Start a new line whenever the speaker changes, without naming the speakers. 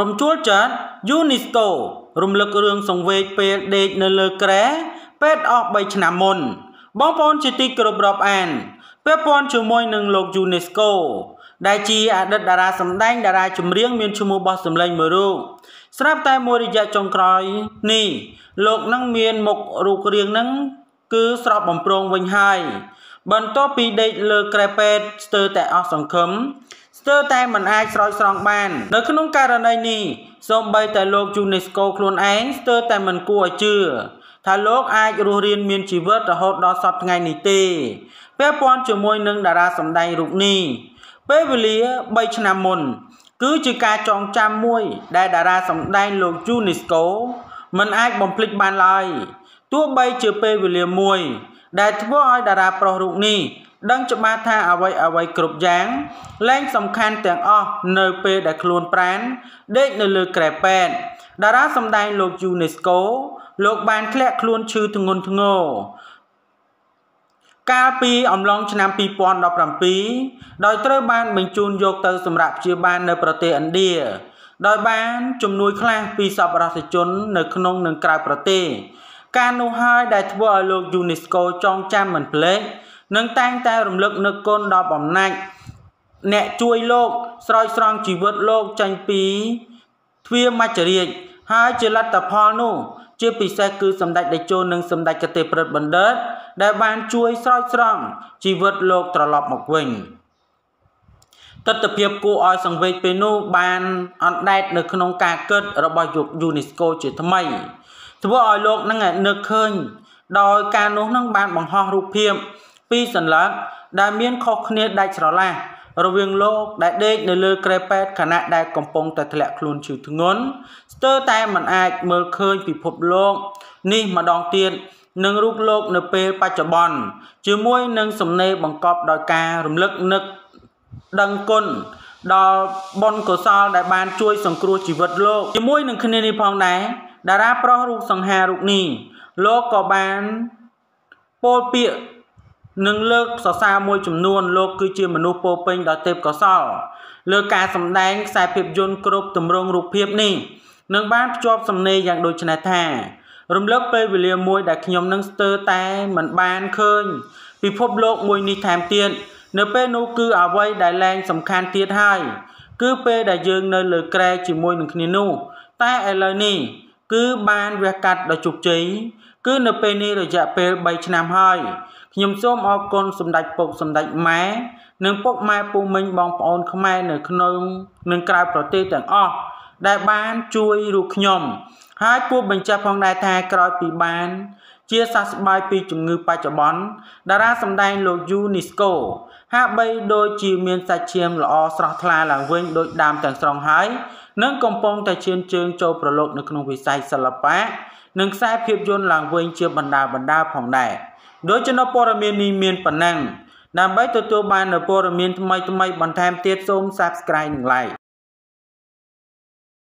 រំជួលចាត់យូនីស្កូរំលឹករឿងសង្វេគពេលដេកនៅលើក្រែពេទ្យអស់3ឆ្នាំមុន បងប្អូនជាទីគោរពរាប់អានពាក់ព័ន្ធជាមួយនឹងលោកយូនីស្កូដែលជាអតីតតារាសម្ដែងតារាចម្រៀង មានឈ្មោះបោះសម្លេងមួយរូបស្រាប់តែមួយរយៈចុងក្រោយនេះ លោកនឹងមានមុខរូបរាងនឹងគឺស្រស់បំព្រងវិញហើយបន្ទាប់ពីដេកលើក្រែពេទ្យស្ទើរតែអស់សង្ឃឹមស្ទើរតែមិនអាចស្រោចស្រង់បាន នៅក្នុងករណីនេះសូម្បីតែលោក UNESCO ខ្លួនឯងស្ទើរតែមិនគួរឲ្យជឿថាលោកអាចរស់រានមានជីវិតរហូតដល់សពថ្ងៃនេះទេពាក់ព័ន្ធជាមួយនឹងតារាសម្ដែងរូបនេះពេលវេលា3ឆ្នាំមុន គឺជាការចងចាំមួយ ដែលតារាសម្ដែងលោក UNESCO មិនអាចបំភ្លេចបានឡើយទោះបីជាពេលវេលាមួយ ដែលធ្វើឲ្យតារាប្រុសរូបនេះដឹងច្បាស់ថាអ្វីអ្វីគ្រប់យ៉ាងលែង សំខាន់ទាំងអស់នៅពេលដែលខ្លួនប្រានដេកនៅលើក្រែប៉ែតតារាសម្ដែងលោកយូណេស្កូលោកបានធ្លាក់ខ្លួនឈឺធ្ងន់ធ្ងរកាលពីអំឡុងឆ្នាំ2017ដោយត្រូវបាន បញ្ជូនយកទៅ សម្រាប់ព្យាបាលនៅ ប្រទេសឥណ្ឌាដោយបាន ជំនួយខ្លះពីសប្បុរសជន នៅ ក្នុងនិងក្រៅប្រទេស ការនោះហើយដែលធ្វើឲ្យលោកយូណេស្កូចងចាំមិនភ្លេចនិងតែងតែរំលឹកនឹកគុណដល់បំណាច់អ្នកជួយលោកស្រោចស្រង់ជីវិតលោកចេញពីទ្វារមច្ចរាជហើយជាលទ្ធផលនោះ ជា ពិសេសគឺសម្ដេចតេជោនិងសម្ដេចកទេព្រឹទ្ធបណ្ឌិតដែល បានជួយស្រោចស្រង់ជីវិតលោកត្រឡប់មកវិញទស្សនភាពគួរឲ្យសង្វេគពេលនោះបានអណ្ដែតនៅក្នុងការគិតរបស់យុគ UNESCO ជាថ្មីធ្វើឲ្យលោកនឹងនឹកឃើញដោយការនោះនឹងបានបង្ហោះរូបភាពពីរសន្លឹកដែលមានខុសគ្នាដាច់ស្រឡះរវាងលោកដែលដេកនៅលើក្រែប៉ែតខណៈដែលកំពុងតែធ្លាក់ខ្លួនឈឺធ្ងន់ស្ទើរតែមិនអាចមើលឃើញពិភពលោកនេះម្ដងទៀតនឹងរូបលោក នៅពេលបច្ចុប្បន្នជាមួយនឹងសំណេរបង្កប់ដោយការរំលឹកនឹកដឹងគុណដល់បុណ្យកុសលដែលបាន ជួយសង្គ្រោះជីវិតលោកជាមួយនឹងគ្នានេះផងដែរតារាប្រុសរូបសង្ហារូបនេះលោកក៏បានពោលពាក្យនិងលើកសរសើរមួយចំនួនលោកគឺជាមនុស្សពោពេញដោយទេពកោសលលើការសម្ដែងខ្សែភាពយន្តគ្រប់ទម្រង់រូបភាពនេះនឹងបានភ្ជាប់សំណេរយ៉ាងដូចនេះថា រំលឹកពេលវេលាមួយដែលខ្ញុំនឹងស្ទើរតែមិនបានឃើញ ពិភពលោកមួយនេះថែមទៀតនៅពេលនោះគឺអ្វីដែលឡើងសំខាន់ទៀតហើយគឺពេលដែលយើងនៅលើក្រែជាមួយនឹងគ្នានោះតែឥឡូវនេះគឺបានវះកាត់ដោយជោគជ័យគឺនៅពេលនេះរយៈពេល3ឆ្នាំហើយខ្ញុំសូមអរគុណសម្ដេចពុកសម្ដេចម៉ែនិងពុកម៉ែពូមិញបងប្អូនខ្មែរនៅក្នុងនិងក្រៅប្រទេសទាំងអស់ដែលបានជួយរូបខ្ញុំហើយគួរបញ្ជាក់ផងដែរថាក្រោយពីបាន ជាសះស្បើយពីជំងឺបច្ចុប្បន្នតារាសម្ដែងលោកយូនីស្កូហាក់បីដូចជាមានសាច់ឈាមល្អស្រស់ថ្លាឡើងវិញដោយដើមទាំងស្រុងហើយនឹងកំពុងតែឈានជើងចូលប្រឡូកនៅក្នុងវិស័យសិល្បៈនិងខ្សែភាពយន្តឡើងវិញជាបណ្ដាបណ្ដាផងដែរដោយចំណុចព័ត៌មាននេះមានប៉ុណ្ណឹងដើម្បីទទួលបាននូវព័ត៌មានថ្មីៗបន្ថែមទៀតសូម Subscribe និង Like